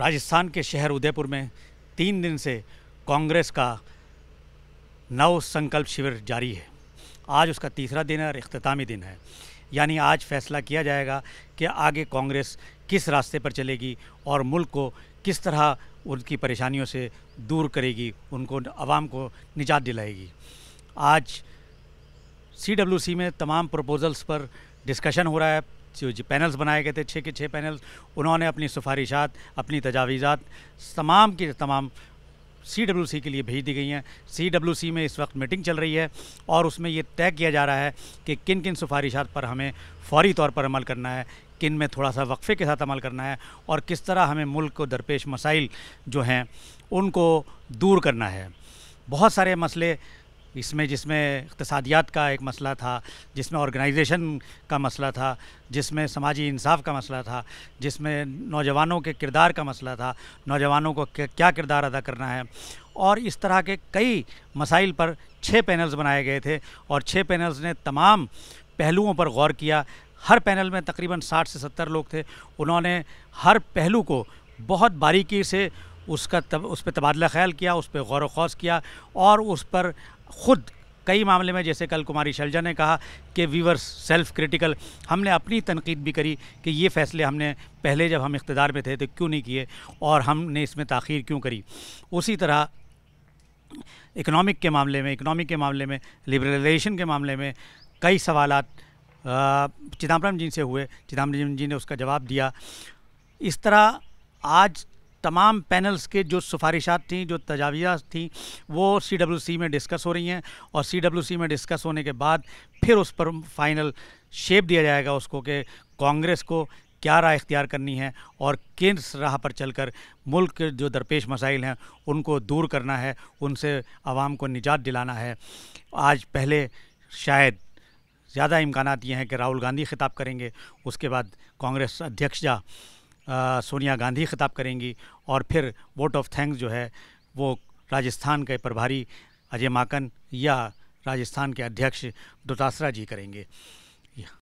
राजस्थान के शहर उदयपुर में तीन दिन से कांग्रेस का नव संकल्प शिविर जारी है आज उसका तीसरा दिन है और अख्तामी दिन है यानी आज फैसला किया जाएगा कि आगे कांग्रेस किस रास्ते पर चलेगी और मुल्क को किस तरह उनकी परेशानियों से दूर करेगी उनको आवाम को निजात दिलाएगी आज सी में तमाम प्रपोज़ल्स पर डिस्कशन हो रहा है पैनल्स बनाए गए थे छः के छः पैनल्स उन्होंने अपनी सिफारिशात अपनी तजावीज़ात तमाम की तमाम सी डब्ल्यू सी के लिए भेज दी गई हैं सी में इस वक्त मीटिंग चल रही है और उसमें ये तय किया जा रहा है कि किन किन सिफारिशात पर हमें फौरी तौर पर अमल करना है किन में थोड़ा सा वक्फ़े के साथ अमल करना है और किस तरह हमें मुल्क को दरपेश मसाइल जो हैं उनको दूर करना है बहुत सारे मसले इसमें जिसमें इकतसादियात का एक मसला था जिसमें ऑर्गेनाइजेशन का मसला था जिसमें समाजी इंसाफ का मसला था जिसमें नौजवानों के किरदार का मसला था नौजवानों को क्या किरदार अदा करना है और इस तरह के कई मसाइल पर छः पैनल्स बनाए गए थे और छः पैनल्स ने तमाम पहलुओं पर गौर किया हर पैनल में तकरीबन 60 से 70 लोग थे उन्होंने हर पहलू को बहुत बारीकी से उसका तब उस पर तबादला ख्याल किया उस पर गौर व खौस किया और उस पर खुद कई मामले में जैसे कल कुमारी शैलजा ने कहा कि वीवर सेल्फ क्रिटिकल हमने अपनी तनकीद भी करी कि ये फैसले हमने पहले जब हम इकतदार में थे तो क्यों नहीं किए और हमने इसमें तखीर क्यों करी उसी तरह इकनॉमिक के मामले में इकनॉमिक के मामले में लिबरलाइजेशन के मामले में कई सवाल चिदम्बरम जी से हुए चिदम्बरम जी ने उसका जवाब दिया इस तरह आज तमाम पैनल्स के जो सिफारिशात थी जो तजावीज़ थी वो सी डब्ल्यू सी में डिस्कस हो रही हैं और सी डब्ल्यू सी में डिस्कस होने के बाद फिर उस पर फाइनल शेप दिया जाएगा उसको कि कांग्रेस को क्या राह इख्तियार करनी है और किस राह पर चलकर मुल्क के जो दरपेश मसाइल हैं उनको दूर करना है उनसे आवाम को निजात दिलाना है आज पहले शायद ज़्यादा इम्कान ये हैं कि राहुल गांधी खिताब करेंगे उसके बाद कांग्रेस अध्यक्ष जा सोनिया गांधी ख़िताब करेंगी और फिर वोट ऑफ थैंक्स जो है वो राजस्थान के प्रभारी अजय माकन या राजस्थान के अध्यक्ष दुतासरा जी करेंगे